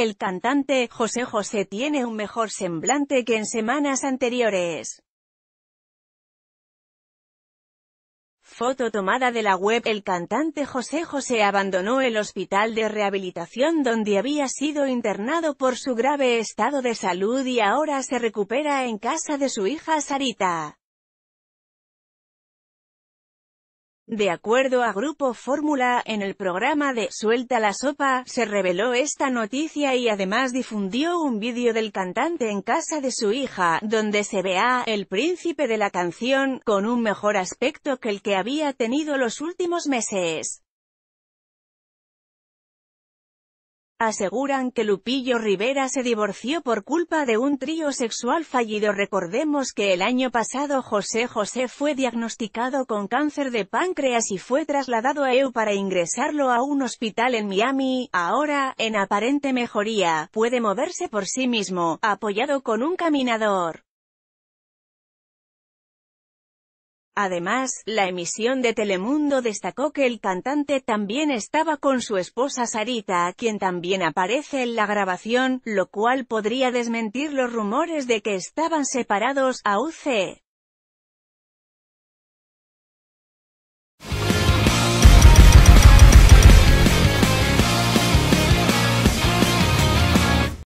El cantante José José tiene un mejor semblante que en semanas anteriores. Foto tomada de la web, el cantante José José abandonó el hospital de rehabilitación donde había sido internado por su grave estado de salud y ahora se recupera en casa de su hija Sarita. De acuerdo a Grupo Fórmula, en el programa de Suelta la Sopa, se reveló esta noticia y además difundió un vídeo del cantante en casa de su hija, donde se ve a el príncipe de la canción, con un mejor aspecto que el que había tenido los últimos meses. aseguran que Lupillo Rivera se divorció por culpa de un trío sexual fallido. Recordemos que el año pasado José José fue diagnosticado con cáncer de páncreas y fue trasladado a EU para ingresarlo a un hospital en Miami. Ahora, en aparente mejoría, puede moverse por sí mismo, apoyado con un caminador. Además, la emisión de Telemundo destacó que el cantante también estaba con su esposa Sarita, quien también aparece en la grabación, lo cual podría desmentir los rumores de que estaban separados. a UCE.